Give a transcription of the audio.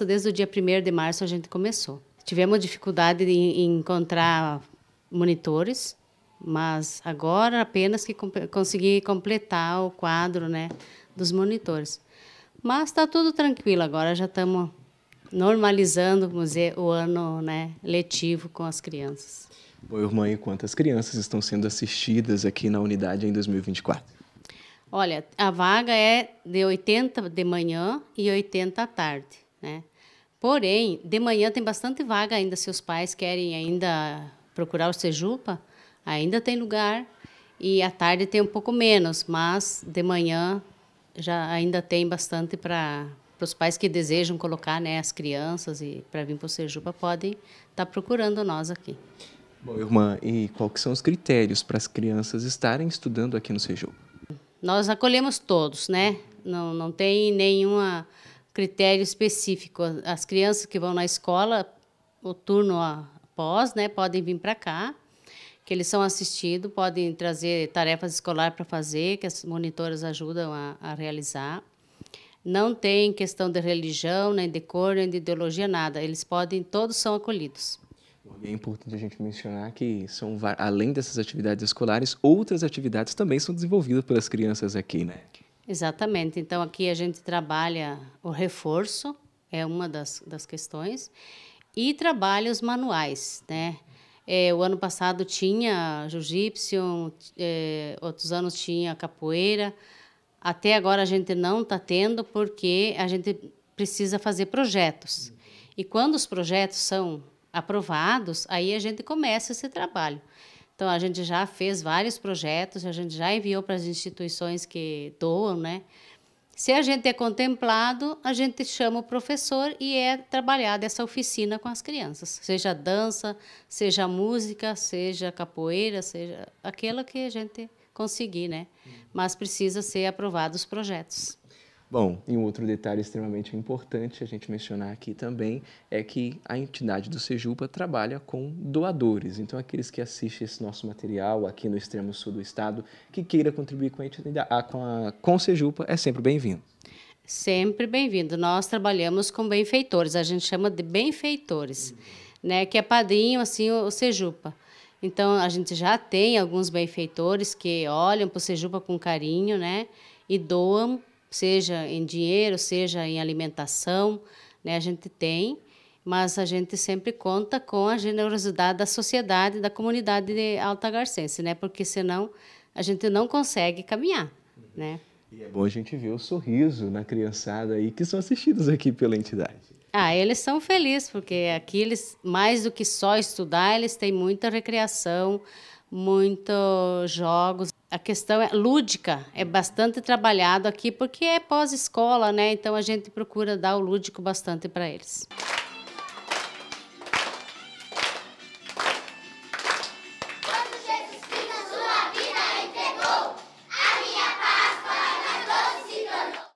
Desde o dia 1 de março a gente começou. Tivemos dificuldade em encontrar monitores, mas agora apenas que consegui completar o quadro né, dos monitores. Mas está tudo tranquilo agora, já estamos normalizando vamos dizer, o ano né, letivo com as crianças. Oi, irmã, e quantas crianças estão sendo assistidas aqui na unidade em 2024? Olha, a vaga é de 80 de manhã e 80 à tarde. Né? Porém, de manhã tem bastante vaga ainda, se os pais querem ainda procurar o Sejupa, ainda tem lugar. E à tarde tem um pouco menos, mas de manhã já ainda tem bastante para os pais que desejam colocar né, as crianças e para vir para o Sejupa podem estar tá procurando nós aqui. Bom, irmã, e quais são os critérios para as crianças estarem estudando aqui no Sejupa? Nós acolhemos todos, né? Não, não tem nenhuma critério específico. As crianças que vão na escola, o turno após, né, podem vir para cá, que eles são assistidos, podem trazer tarefas escolares para fazer, que as monitoras ajudam a, a realizar. Não tem questão de religião, nem de cor, nem de ideologia, nada. Eles podem, todos são acolhidos. É importante a gente mencionar que são além dessas atividades escolares, outras atividades também são desenvolvidas pelas crianças aqui, né? Exatamente. Então, aqui a gente trabalha o reforço, é uma das, das questões, e trabalha os manuais, né? É, o ano passado tinha jiu-jitsu, é, outros anos tinha capoeira. Até agora a gente não está tendo porque a gente precisa fazer projetos. E quando os projetos são aprovados, aí a gente começa esse trabalho. Então, a gente já fez vários projetos, a gente já enviou para as instituições que doam, né? Se a gente é contemplado, a gente chama o professor e é trabalhada essa oficina com as crianças, seja dança, seja música, seja capoeira, seja aquilo que a gente conseguir, né? Uhum. Mas precisa ser aprovado os projetos. Bom, e um outro detalhe extremamente importante a gente mencionar aqui também é que a entidade do Sejupa trabalha com doadores. Então, aqueles que assistem esse nosso material aqui no extremo sul do estado, que queira contribuir com a entidade, ah, com, a, com o Sejupa, é sempre bem-vindo. Sempre bem-vindo. Nós trabalhamos com benfeitores, a gente chama de benfeitores, uhum. né? Que é padrinho, assim, o Sejupa. Então, a gente já tem alguns benfeitores que olham para o Sejupa com carinho, né? E doam seja em dinheiro, seja em alimentação, né? a gente tem, mas a gente sempre conta com a generosidade da sociedade, da comunidade de Alta Garcense, né? porque senão a gente não consegue caminhar. Uhum. Né? E é bom a gente ver o sorriso na criançada aí que são assistidos aqui pela entidade. Ah, eles são felizes, porque aqui eles, mais do que só estudar, eles têm muita recreação, muitos jogos a questão é lúdica, é bastante trabalhado aqui, porque é pós-escola, né? Então a gente procura dar o lúdico bastante para eles.